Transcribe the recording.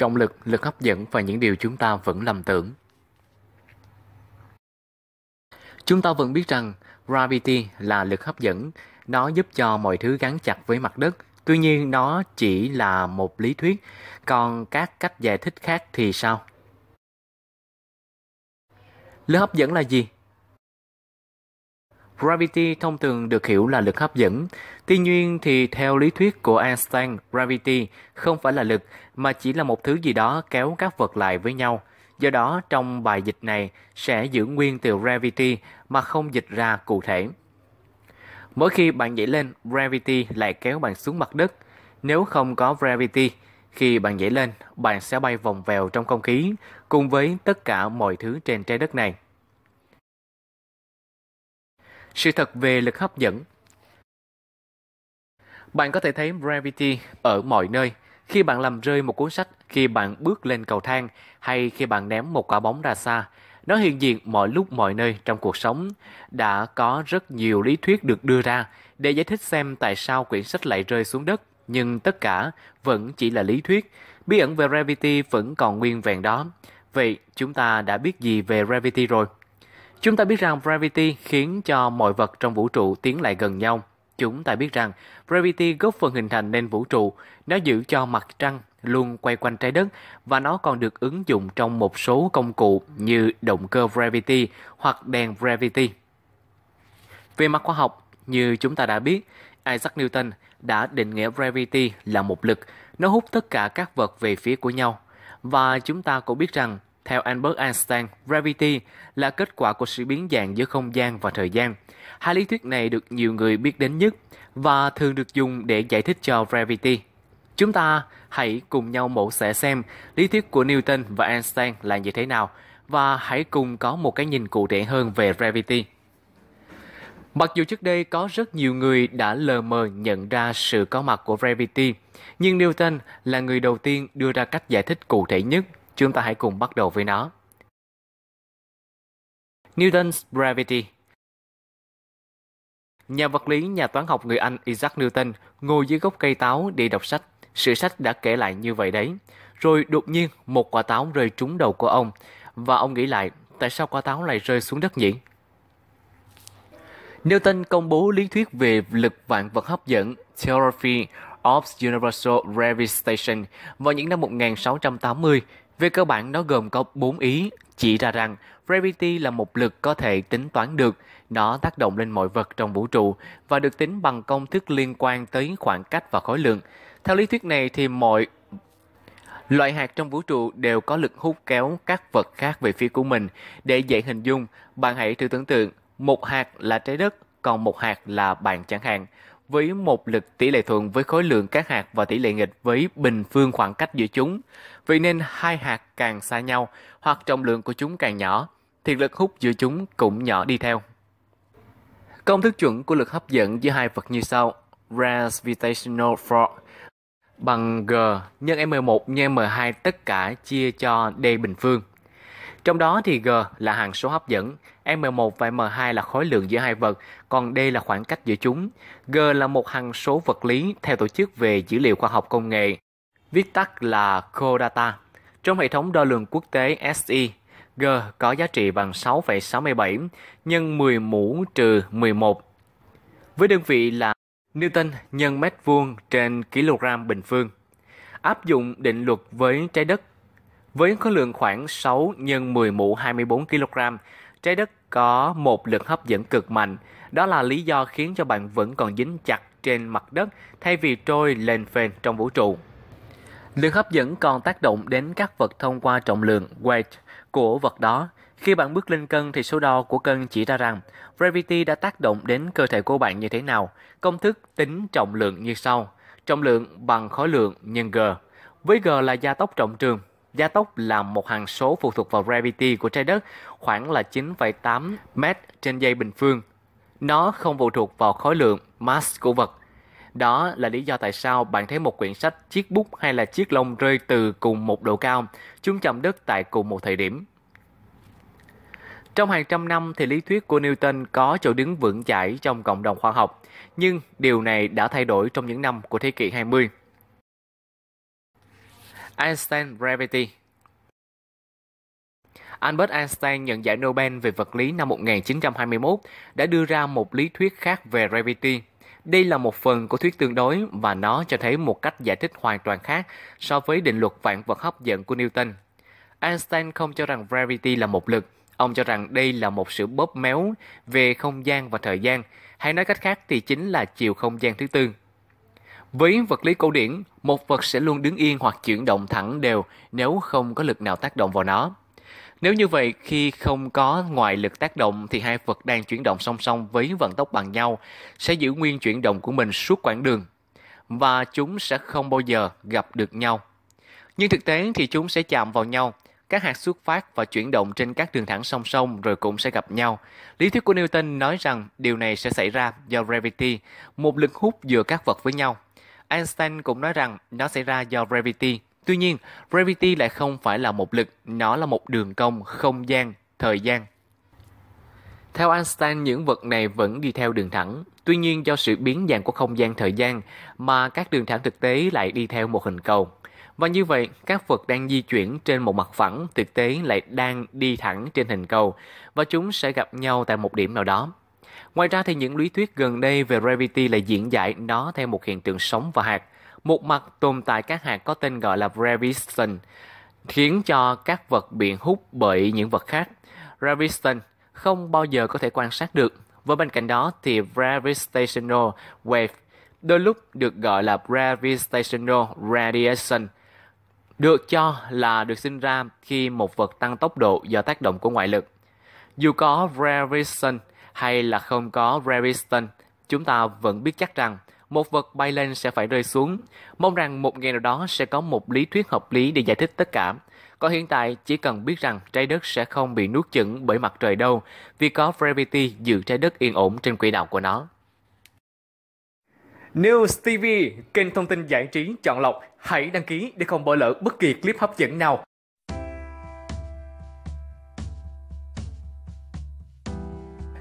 trọng lực, lực hấp dẫn và những điều chúng ta vẫn lầm tưởng. Chúng ta vẫn biết rằng gravity là lực hấp dẫn, nó giúp cho mọi thứ gắn chặt với mặt đất, tuy nhiên nó chỉ là một lý thuyết, còn các cách giải thích khác thì sao? Lực hấp dẫn là gì? Gravity thông thường được hiểu là lực hấp dẫn. Tuy nhiên thì theo lý thuyết của Einstein, gravity không phải là lực mà chỉ là một thứ gì đó kéo các vật lại với nhau. Do đó trong bài dịch này sẽ giữ nguyên từ gravity mà không dịch ra cụ thể. Mỗi khi bạn nhảy lên, gravity lại kéo bạn xuống mặt đất. Nếu không có gravity, khi bạn nhảy lên, bạn sẽ bay vòng vèo trong không khí cùng với tất cả mọi thứ trên trái đất này. Sự thật về lực hấp dẫn Bạn có thể thấy Gravity ở mọi nơi, khi bạn làm rơi một cuốn sách, khi bạn bước lên cầu thang hay khi bạn ném một quả bóng ra xa, nó hiện diện mọi lúc mọi nơi trong cuộc sống. Đã có rất nhiều lý thuyết được đưa ra để giải thích xem tại sao quyển sách lại rơi xuống đất, nhưng tất cả vẫn chỉ là lý thuyết. Bí ẩn về Gravity vẫn còn nguyên vẹn đó. Vậy chúng ta đã biết gì về Gravity rồi? Chúng ta biết rằng Gravity khiến cho mọi vật trong vũ trụ tiến lại gần nhau. Chúng ta biết rằng Gravity góp phần hình thành nên vũ trụ, nó giữ cho mặt trăng luôn quay quanh trái đất và nó còn được ứng dụng trong một số công cụ như động cơ Gravity hoặc đèn Gravity. Về mặt khoa học, như chúng ta đã biết, Isaac Newton đã định nghĩa Gravity là một lực, nó hút tất cả các vật về phía của nhau. Và chúng ta cũng biết rằng theo Albert Einstein, gravity là kết quả của sự biến dạng giữa không gian và thời gian. Hai lý thuyết này được nhiều người biết đến nhất và thường được dùng để giải thích cho gravity. Chúng ta hãy cùng nhau mổ xẻ xem lý thuyết của Newton và Einstein là như thế nào và hãy cùng có một cái nhìn cụ thể hơn về gravity. Mặc dù trước đây có rất nhiều người đã lờ mờ nhận ra sự có mặt của gravity, nhưng Newton là người đầu tiên đưa ra cách giải thích cụ thể nhất Chúng ta hãy cùng bắt đầu với nó. Newton's Gravity Nhà vật lý, nhà toán học người Anh Isaac Newton ngồi dưới gốc cây táo để đọc sách. Sử sách đã kể lại như vậy đấy. Rồi đột nhiên một quả táo rơi trúng đầu của ông và ông nghĩ lại tại sao quả táo lại rơi xuống đất nhỉ? Newton công bố lý thuyết về lực vạn vật hấp dẫn Theory of Universal Gravitation vào những năm 1680 về cơ bản nó gồm có 4 ý, chỉ ra rằng gravity là một lực có thể tính toán được, nó tác động lên mọi vật trong vũ trụ và được tính bằng công thức liên quan tới khoảng cách và khối lượng. Theo lý thuyết này thì mọi Loại hạt trong vũ trụ đều có lực hút kéo các vật khác về phía của mình. Để dễ hình dung, bạn hãy thử tưởng tượng một hạt là trái đất, còn một hạt là bàn chẳng hạn với một lực tỷ lệ thuận với khối lượng các hạt và tỷ lệ nghịch với bình phương khoảng cách giữa chúng. vì nên hai hạt càng xa nhau hoặc trọng lượng của chúng càng nhỏ, thì lực hút giữa chúng cũng nhỏ đi theo. Công thức chuẩn của lực hấp dẫn giữa hai vật như sau: gravitational force bằng G nhân M1 nhân M2 tất cả chia cho D bình phương. Trong đó thì G là hằng số hấp dẫn, M1 và M2 là khối lượng giữa hai vật, còn D là khoảng cách giữa chúng. G là một hằng số vật lý theo tổ chức về dữ liệu khoa học công nghệ, viết tắt là CODATA. Trong hệ thống đo lường quốc tế SI, G có giá trị bằng 6,67 nhân 10 mũ trừ 11 với đơn vị là Newton nhân mét vuông trên kg bình phương. Áp dụng định luật với trái đất với khối lượng khoảng 6 x 10 mũ 24 kg, trái đất có một lực hấp dẫn cực mạnh. Đó là lý do khiến cho bạn vẫn còn dính chặt trên mặt đất thay vì trôi lên phên trong vũ trụ. Lực hấp dẫn còn tác động đến các vật thông qua trọng lượng weight của vật đó. Khi bạn bước lên cân thì số đo của cân chỉ ra rằng gravity đã tác động đến cơ thể của bạn như thế nào. Công thức tính trọng lượng như sau. Trọng lượng bằng khối lượng nhân g. Với g là gia tốc trọng trường, Gia tốc là một hằng số phụ thuộc vào gravity của trái đất khoảng là 9,8 m trên giây bình phương. Nó không phụ thuộc vào khối lượng, mass của vật. Đó là lý do tại sao bạn thấy một quyển sách, chiếc bút hay là chiếc lông rơi từ cùng một độ cao, chúng chạm đất tại cùng một thời điểm. Trong hàng trăm năm thì lý thuyết của Newton có chỗ đứng vững chãi trong cộng đồng khoa học, nhưng điều này đã thay đổi trong những năm của thế kỷ 20. Einstein Gravity. Albert Einstein nhận giải Nobel về vật lý năm 1921 đã đưa ra một lý thuyết khác về gravity. Đây là một phần của thuyết tương đối và nó cho thấy một cách giải thích hoàn toàn khác so với định luật vạn vật hấp dẫn của Newton. Einstein không cho rằng gravity là một lực, ông cho rằng đây là một sự bóp méo về không gian và thời gian, hay nói cách khác thì chính là chiều không gian thứ tư. Với vật lý cổ điển, một vật sẽ luôn đứng yên hoặc chuyển động thẳng đều nếu không có lực nào tác động vào nó. Nếu như vậy, khi không có ngoại lực tác động thì hai vật đang chuyển động song song với vận tốc bằng nhau sẽ giữ nguyên chuyển động của mình suốt quãng đường và chúng sẽ không bao giờ gặp được nhau. Nhưng thực tế thì chúng sẽ chạm vào nhau, các hạt xuất phát và chuyển động trên các đường thẳng song song rồi cũng sẽ gặp nhau. Lý thuyết của Newton nói rằng điều này sẽ xảy ra do gravity, một lực hút giữa các vật với nhau. Einstein cũng nói rằng nó xảy ra do gravity. Tuy nhiên, gravity lại không phải là một lực, nó là một đường cong không gian, thời gian. Theo Einstein, những vật này vẫn đi theo đường thẳng. Tuy nhiên, do sự biến dạng của không gian thời gian mà các đường thẳng thực tế lại đi theo một hình cầu. Và như vậy, các vật đang di chuyển trên một mặt phẳng thực tế lại đang đi thẳng trên hình cầu và chúng sẽ gặp nhau tại một điểm nào đó. Ngoài ra thì những lý thuyết gần đây về gravity lại diễn giải nó theo một hiện tượng sống và hạt. Một mặt tồn tại các hạt có tên gọi là graviton, khiến cho các vật bị hút bởi những vật khác. Graviton không bao giờ có thể quan sát được. Và bên cạnh đó thì gravitational wave đôi lúc được gọi là gravitational radiation được cho là được sinh ra khi một vật tăng tốc độ do tác động của ngoại lực. Dù có gravitation hay là không có resistance, chúng ta vẫn biết chắc rằng một vật bay lên sẽ phải rơi xuống. Mong rằng một ngày nào đó sẽ có một lý thuyết hợp lý để giải thích tất cả. Còn hiện tại chỉ cần biết rằng trái đất sẽ không bị nuốt chửng bởi mặt trời đâu, vì có gravity giữ trái đất yên ổn trên quỹ đạo của nó. News TV, kênh thông tin giải trí chọn lọc, hãy đăng ký để không bỏ lỡ bất kỳ clip hấp dẫn nào